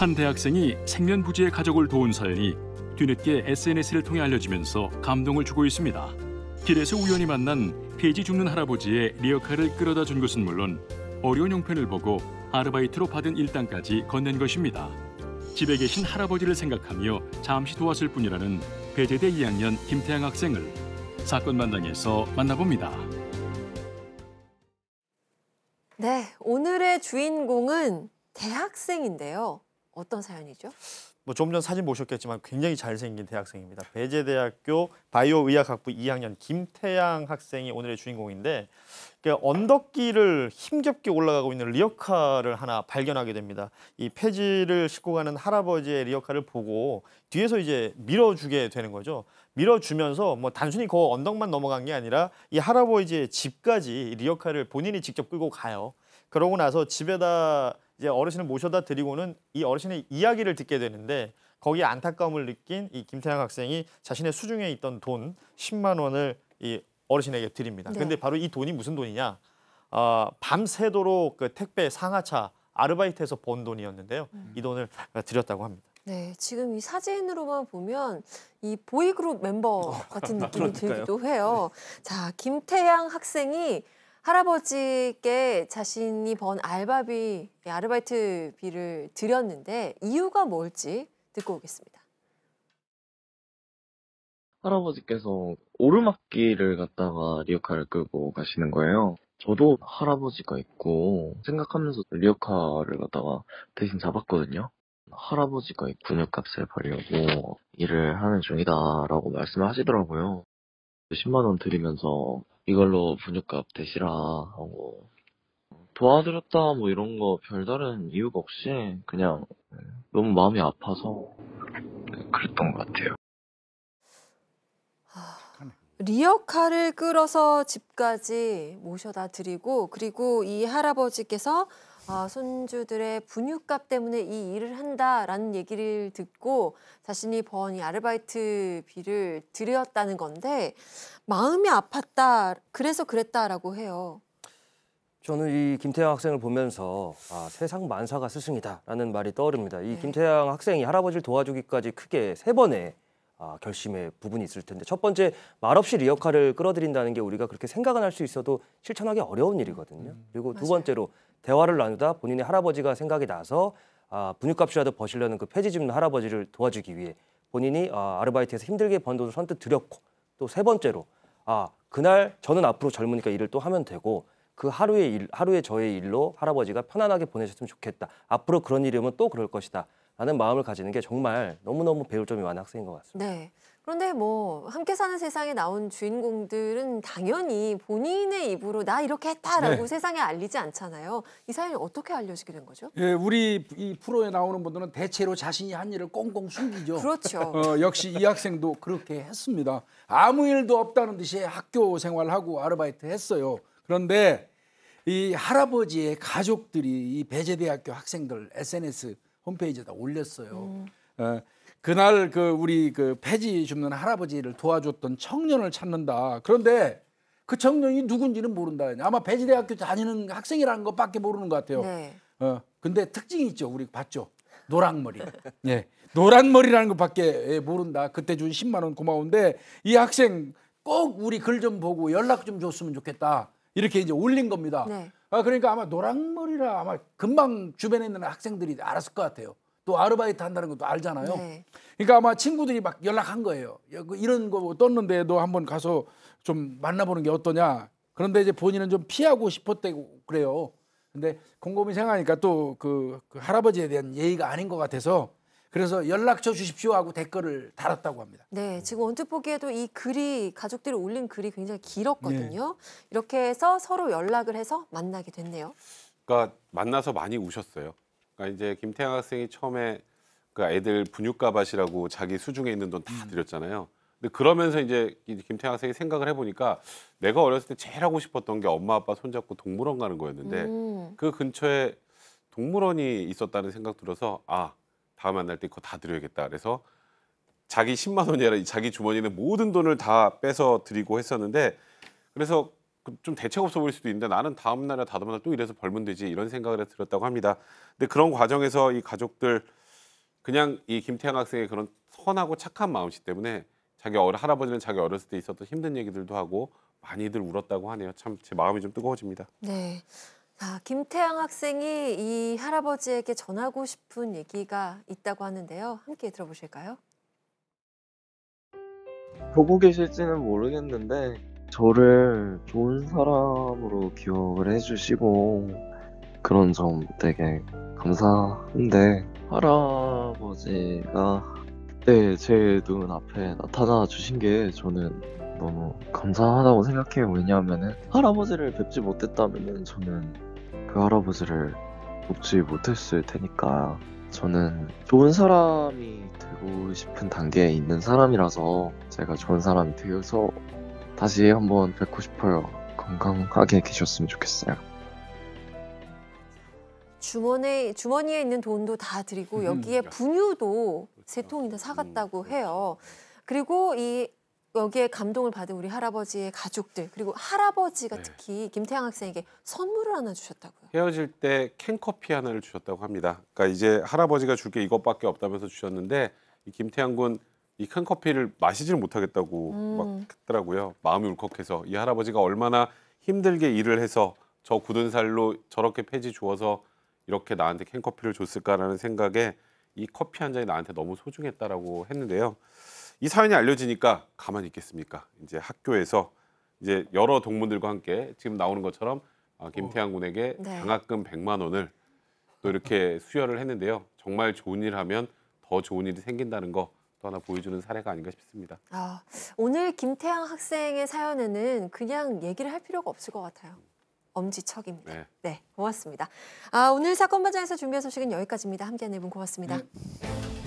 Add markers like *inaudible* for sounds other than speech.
한 대학생이 생면부지의 가족을 도운 사연이 뒤늦게 SNS를 통해 알려지면서 감동을 주고 있습니다. 길에서 우연히 만난 폐지 죽는 할아버지의 리어카를 끌어다 준 것은 물론 어려운 형편을 보고 아르바이트로 받은 일당까지 건넨 것입니다. 집에 계신 할아버지를 생각하며 잠시 도왔을 뿐이라는 배제대 2학년 김태양 학생을 사건 만당에서 만나봅니다. 네, 오늘의 주인공은 대학생인데요. 어떤 사연이죠? 뭐 조금 전 사진 보셨겠지만 굉장히 잘생긴 대학생입니다. 배재대학교 바이오의학학부 2학년 김태양 학생이 오늘의 주인공인데 그 언덕길을 힘겹게 올라가고 있는 리어카를 하나 발견하게 됩니다. 이 폐지를 싣고 가는 할아버지의 리어카를 보고 뒤에서 이제 밀어주게 되는 거죠. 밀어주면서 뭐 단순히 그 언덕만 넘어간 게 아니라 이 할아버지의 집까지 리어카를 본인이 직접 끌고 가요. 그러고 나서 집에다 이제 어르신을 모셔다 드리고는 이 어르신의 이야기를 듣게 되는데 거기에 안타까움을 느낀 이 김태양 학생이 자신의 수중에 있던 돈 10만 원을 이 어르신에게 드립니다. 그런데 네. 바로 이 돈이 무슨 돈이냐? 어, 밤새도록 그 택배 상하차 아르바이트에서 번 돈이었는데요. 음. 이 돈을 드렸다고 합니다. 네, 지금 이 사진으로만 보면 이 보이그룹 멤버 같은 *laughs* 느낌이 들기도 해요. 자, 김태양 학생이 할아버지께 자신이 번 알바비, 예, 아르바이트비를 드렸는데 이유가 뭘지 듣고 오겠습니다. 할아버지께서 오르막길을 갔다가 리어카를 끌고 가시는 거예요. 저도 할아버지가 있고 생각하면서 리어카를 갔다가 대신 잡았거든요. 할아버지가 근육값을 버리려고 일을 하는 중이다라고 말씀하시더라고요. 을 10만원 드리면서 이걸로 분유값 대시라 하고 도와드렸다 뭐 이런 거 별다른 이유가 없이 그냥 너무 마음이 아파서 네, 그랬던 것 같아요. 리어카를 끌어서 집까지 모셔다 드리고 그리고 이 할아버지께서 아, 손주들의 분유값 때문에 이 일을 한다라는 얘기를 듣고 자신이 번이 아르바이트비를 드렸다는 건데 마음이 아팠다, 그래서 그랬다라고 해요. 저는 이 김태양 학생을 보면서 아, 세상 만사가 스승이다라는 말이 떠오릅니다. 이 네. 김태양 학생이 할아버지를 도와주기까지 크게 세 번의 아, 결심의 부분이 있을 텐데 첫 번째 말없이 리어카를 끌어들인다는 게 우리가 그렇게 생각은 할 수 있어도 실천하기 어려운 일이거든요. 그리고 두 번째로 대화를 나누다 본인의 할아버지가 생각이 나서 아, 분유값이라도 버시려는 그 폐지 줍는 할아버지를 도와주기 위해 본인이 아, 아르바이트에서 힘들게 번 돈을 선뜻 들였고또 세 번째로 아 그날 저는 앞으로 젊으니까 일을 또 하면 되고 그 하루의 일 하루의 저의 일로 할아버지가 편안하게 보내셨으면 좋겠다 앞으로 그런 일이 오면 또 그럴 것이다 라는 마음을 가지는 게 정말 너무너무 배울 점이 많은 학생인 것 같습니다. 네. 그런데 뭐 함께 사는 세상에 나온 주인공들은 당연히 본인의 입으로 나 이렇게 했다라고 네. 세상에 알리지 않잖아요. 이 사연이 어떻게 알려지게 된 거죠? 예, 우리 이 프로에 나오는 분들은 대체로 자신이 한 일을 꽁꽁 숨기죠. 그렇죠. 어, 역시 이 학생도 그렇게 했습니다. 아무 일도 없다는 듯이 학교 생활하고 아르바이트 했어요. 그런데 이 할아버지의 가족들이 이 배제대학교 학생들 SNS 홈페이지에다 올렸어요. 음. 어, 그날 그 우리 그 폐지 줍는 할아버지를 도와줬던 청년을 찾는다. 그런데 그 청년이 누군지는 모른다. 아마 배지대학교 다니는 학생이라는 것밖에 모르는 것 같아요. 네. 어, 근데 특징이 있죠. 우리 봤죠. 노란 머리. 예. 노란 머리라는 것밖에 예, 모른다. 그때 준 10만 원 고마운데 이 학생 꼭 우리 글 좀 보고 연락 좀 줬으면 좋겠다. 이렇게 이제 올린 겁니다. 네. 아, 그러니까 아마 노랑머리라 아마 금방 주변에 있는 학생들이 알았을 것 같아요. 또 아르바이트 한다는 것도 알잖아요. 네. 그러니까 아마 친구들이 막 연락한 거예요. 그 이런 거 뭐 떴는데 너 한번 가서 좀 만나보는 게 어떠냐. 그런데 이제 본인은 좀 피하고 싶었대고 그래요. 근데 곰곰이 생각하니까 또그 그 할아버지에 대한 예의가 아닌 것 같아서 그래서 연락처 주십시오 하고 댓글을 달았다고 합니다. 네, 지금 언뜻 보기에도 이 글이 가족들이 올린 글이 굉장히 길었거든요. 네. 이렇게 해서 서로 연락을 해서 만나게 됐네요. 그러니까 만나서 많이 우셨어요. 그러니까 이제 김태양 학생이 처음에 그 애들 분유값이라고 자기 수중에 있는 돈다 음. 드렸잖아요. 근데 그러면서 이제 김태양 학생이 생각을 해보니까 내가 어렸을 때 제일 하고 싶었던 게 엄마 아빠 손잡고 동물원 가는 거였는데 음. 그 근처에 동물원이 있었다는 생각 들어서 아 다음 만날 때 그거 다 드려야겠다. 그래서 자기 10만 원이 아니라 자기 주머니에 는 모든 돈을 다 빼서 드리고 했었는데 그래서 그 좀 대책 없어 보일 수도 있는데 나는 다음 날에 다음 날또 이래서 벌면 되지 이런 생각을 해서 들었다고 합니다. 근데 그런 과정에서 이 가족들 그냥 이 김태양 학생의 그런 선하고 착한 마음씨 때문에 자기 어 할아버지는 자기 어렸을 때 있었던 힘든 얘기들도 하고 많이들 울었다고 하네요. 참 제 마음이 좀 뜨거워집니다. 네. 아, 김태양 학생이 이 할아버지에게 전하고 싶은 얘기가 있다고 하는데요. 함께 들어보실까요? 보고 계실지는 모르겠는데 저를 좋은 사람으로 기억을 해주시고 그런 점 되게 감사한데 할아버지가 그때 네, 제 눈앞에 나타나 주신 게 저는 너무 감사하다고 생각해요. 왜냐하면 할아버지를 뵙지 못했다면 저는 그 할아버지를 돕지 못했을 테니까 저는 좋은 사람이 되고 싶은 단계에 있는 사람이라서 제가 좋은 사람이 되어서 다시 한번 뵙고 싶어요. 건강하게 계셨으면 좋겠어요. 주머니, 주머니에 있는 돈도 다 드리고 음, 여기에 분유도 세 통이나 사갔다고 음, 해요. 그리고 이 여기에 감동을 받은 우리 할아버지의 가족들 그리고 할아버지가 네. 특히 김태양 학생에게 선물을 하나 주셨다고요. 헤어질 때 캔커피 하나를 주셨다고 합니다. 그러니까 이제 할아버지가 줄게 이것밖에 없다면서 주셨는데 이 김태양 군 이 캔커피를 마시지를 못하겠다고 음. 막 했더라고요. 마음이 울컥해서 이 할아버지가 얼마나 힘들게 일을 해서 저 굳은 살로 저렇게 폐지 주어서 이렇게 나한테 캔커피를 줬을까라는 생각에 이 커피 한 잔이 나한테 너무 소중했다라고 했는데요. 이 사연이 알려지니까 가만히 있겠습니까? 이제 학교에서 이제 여러 동문들과 함께 지금 나오는 것처럼 아, 김태양 군에게 어, 네. 장학금 100만 원을 또 이렇게 수여를 했는데요. 정말 좋은 일 하면 더 좋은 일이 생긴다는 거 또 하나 보여주는 사례가 아닌가 싶습니다. 아, 오늘 김태양 학생의 사연에는 그냥 얘기를 할 필요가 없을 것 같아요. 엄지척입니다. 네, 네 고맙습니다. 아, 오늘 사건 반장에서 준비한 소식은 여기까지입니다. 함께한 네분 고맙습니다. 네.